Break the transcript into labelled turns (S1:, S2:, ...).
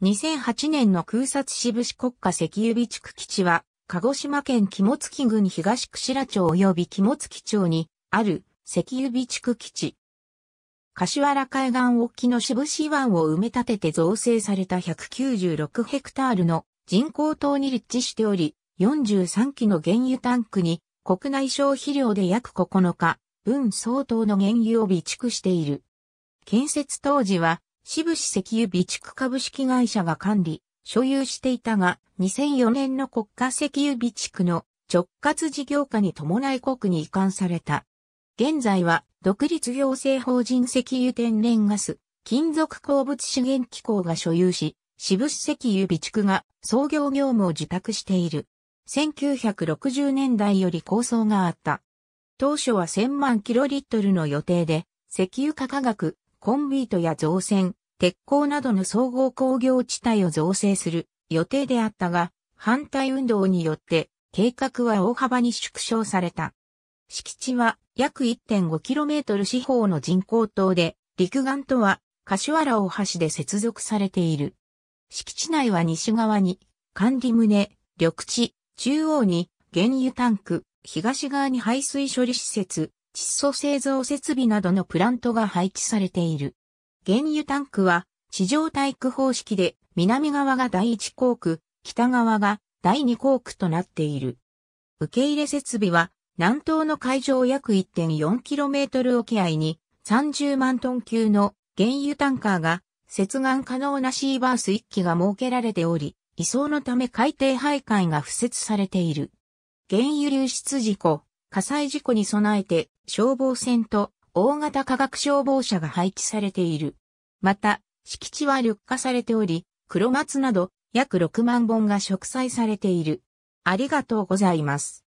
S1: 2008年の空撮渋市国家石油備蓄基地は、鹿児島県肝付郡東串良町及び肝付町にある石油備蓄基地。柏原海岸沖の渋市湾を埋め立てて造成された196ヘクタールの人工島に立地しており、43基の原油タンクに国内消費量で約9日、分相当の原油を備蓄している。建設当時は渋布石油備蓄株式会社が管理、所有していたが、2004年の国家石油備蓄の直轄事業化に伴い国に移管された。現在は、独立行政法人石油天然ガス、金属鉱物資源機構が所有し、渋布石油備蓄が創業業務を受託している。1960年代より構想があった。当初は1000万キロリットルの予定で、石油化化学、コンビートや造船、鉄鋼などの総合工業地帯を造成する予定であったが、反対運動によって計画は大幅に縮小された。敷地は約 1.5km 四方の人工島で、陸岸とは柏原大橋で接続されている。敷地内は西側に管理棟、緑地、中央に原油タンク、東側に排水処理施設、窒素製造設備などのプラントが配置されている。原油タンクは地上体育方式で南側が第1航空、北側が第2航空となっている。受け入れ設備は南東の海上約 1.4km 沖合に30万トン級の原油タンカーが接岸可能なシーバース1機が設けられており、移送のため海底徘徊が付設されている。原油流出事故、火災事故に備えて消防船と大型化学消防車が配置されている。また、敷地は緑化されており、黒松など約6万本が植栽されている。ありがとうございます。